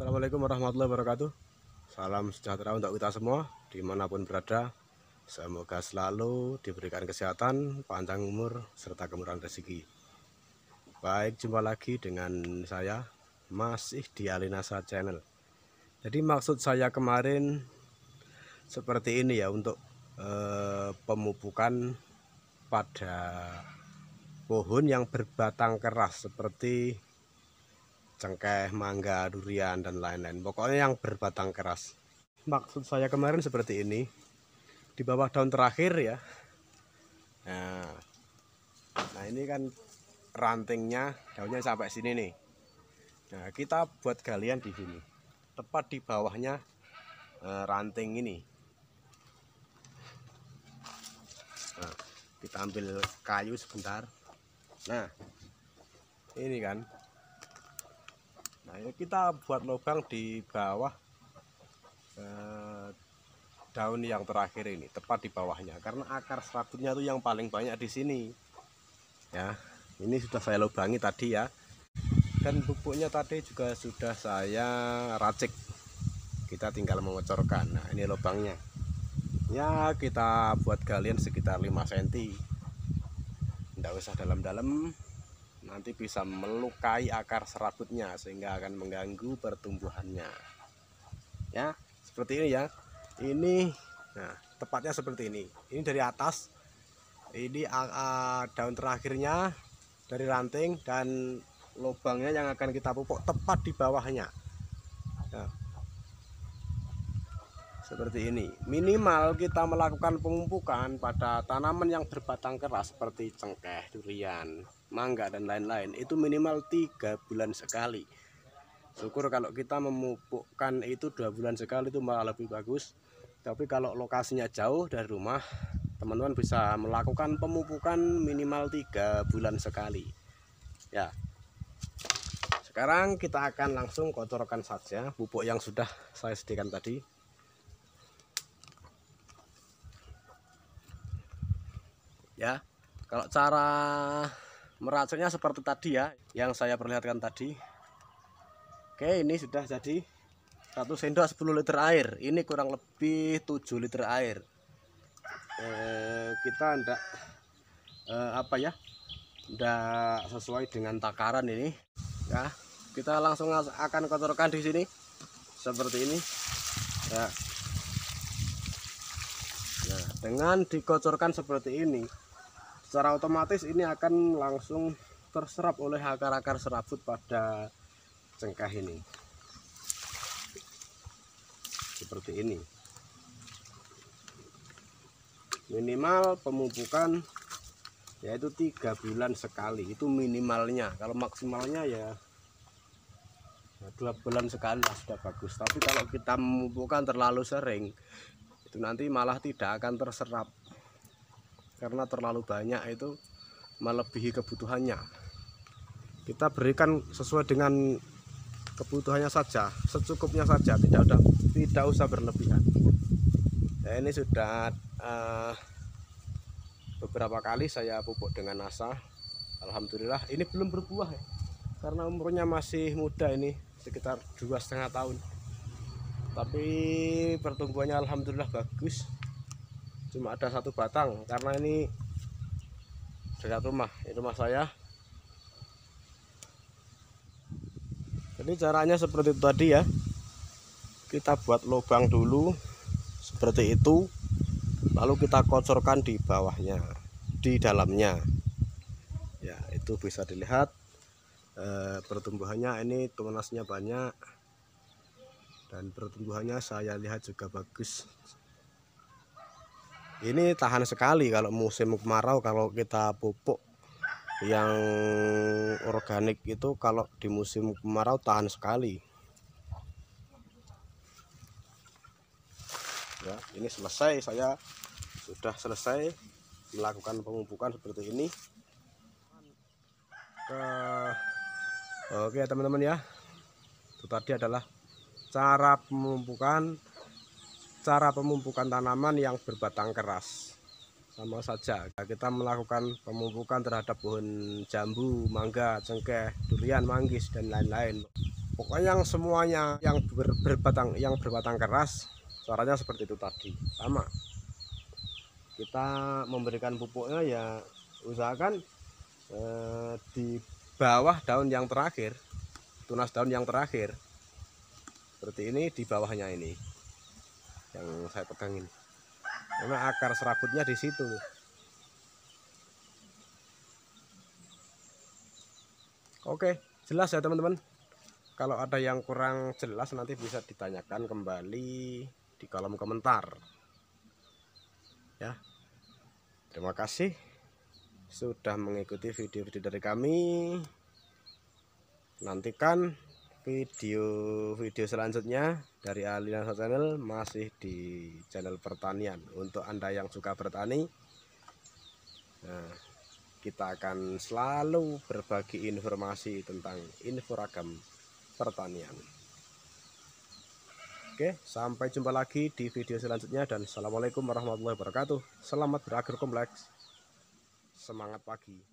Assalamualaikum warahmatullahi wabarakatuh Salam sejahtera untuk kita semua Dimanapun berada Semoga selalu diberikan kesehatan Panjang umur serta kemurahan rezeki Baik jumpa lagi dengan saya Masih di Alinasa Channel Jadi maksud saya kemarin Seperti ini ya untuk eh, Pemupukan Pada Pohon yang berbatang keras Seperti cengkeh, mangga, durian, dan lain-lain. Pokoknya yang berbatang keras. Maksud saya kemarin seperti ini. Di bawah daun terakhir ya. Nah, nah ini kan rantingnya, daunnya sampai sini nih. Nah, kita buat galian di sini. Tepat di bawahnya eh, ranting ini. Nah, kita ambil kayu sebentar. Nah, ini kan nah ini kita buat lubang di bawah eh, daun yang terakhir ini tepat di bawahnya karena akar serabutnya itu yang paling banyak di sini ya ini sudah saya lubangi tadi ya dan pupuknya tadi juga sudah saya racik kita tinggal mengocorkan nah ini lubangnya ya kita buat galian sekitar 5 cm tidak usah dalam-dalam nanti bisa melukai akar serabutnya sehingga akan mengganggu pertumbuhannya ya seperti ini ya ini nah tepatnya seperti ini ini dari atas ini uh, daun terakhirnya dari ranting dan lubangnya yang akan kita pupuk tepat di bawahnya seperti ini minimal kita melakukan pemupukan pada tanaman yang berbatang keras seperti cengkeh durian mangga dan lain-lain itu minimal tiga bulan sekali syukur kalau kita memupukkan itu dua bulan sekali itu malah lebih bagus tapi kalau lokasinya jauh dari rumah teman-teman bisa melakukan pemupukan minimal tiga bulan sekali ya sekarang kita akan langsung kotorkan saja pupuk yang sudah saya sediakan tadi ya kalau cara meracunnya seperti tadi ya yang saya perlihatkan tadi oke ini sudah jadi satu sendok 10 liter air ini kurang lebih 7 liter air e, kita ndak e, apa ya ndak sesuai dengan takaran ini ya kita langsung akan kotorkan di sini seperti ini ya nah, dengan dikocorkan seperti ini secara otomatis ini akan langsung terserap oleh akar-akar serabut pada cengkeh ini seperti ini minimal pemupukan yaitu tiga bulan sekali itu minimalnya kalau maksimalnya ya, ya dua bulan sekali lah sudah bagus tapi kalau kita memupukan terlalu sering itu nanti malah tidak akan terserap karena terlalu banyak itu melebihi kebutuhannya kita berikan sesuai dengan kebutuhannya saja secukupnya saja tidak ada tidak usah berlebihan ya, ini sudah uh, beberapa kali saya pupuk dengan nasa Alhamdulillah ini belum berbuah ya karena umurnya masih muda ini sekitar dua setengah tahun tapi pertumbuhannya Alhamdulillah bagus cuma ada satu batang karena ini dekat rumah ini rumah saya jadi caranya seperti itu tadi ya kita buat lubang dulu seperti itu lalu kita kocorkan di bawahnya di dalamnya ya itu bisa dilihat e, pertumbuhannya ini tunasnya banyak dan pertumbuhannya saya lihat juga bagus ini tahan sekali kalau musim kemarau kalau kita pupuk yang organik itu kalau di musim kemarau tahan sekali ya ini selesai saya sudah selesai melakukan pemupukan seperti ini oke teman-teman ya itu tadi adalah cara pemupukan cara pemumpukan tanaman yang berbatang keras sama saja kita melakukan pemumpukan terhadap pohon jambu, mangga, cengkeh, durian, manggis dan lain-lain pokoknya yang semuanya yang ber, berbatang yang berbatang keras caranya seperti itu tadi sama kita memberikan pupuknya ya usahakan eh, di bawah daun yang terakhir tunas daun yang terakhir seperti ini di bawahnya ini yang saya pegangin karena akar serabutnya di situ Oke, jelas ya teman-teman. Kalau ada yang kurang jelas nanti bisa ditanyakan kembali di kolom komentar. Ya. Terima kasih sudah mengikuti video-video dari kami. Nantikan video-video selanjutnya dari Alina Channel masih di channel pertanian untuk Anda yang suka bertani nah, kita akan selalu berbagi informasi tentang info ragam pertanian Oke, sampai jumpa lagi di video selanjutnya dan Assalamualaikum warahmatullahi wabarakatuh. Selamat berakhir kompleks Semangat pagi.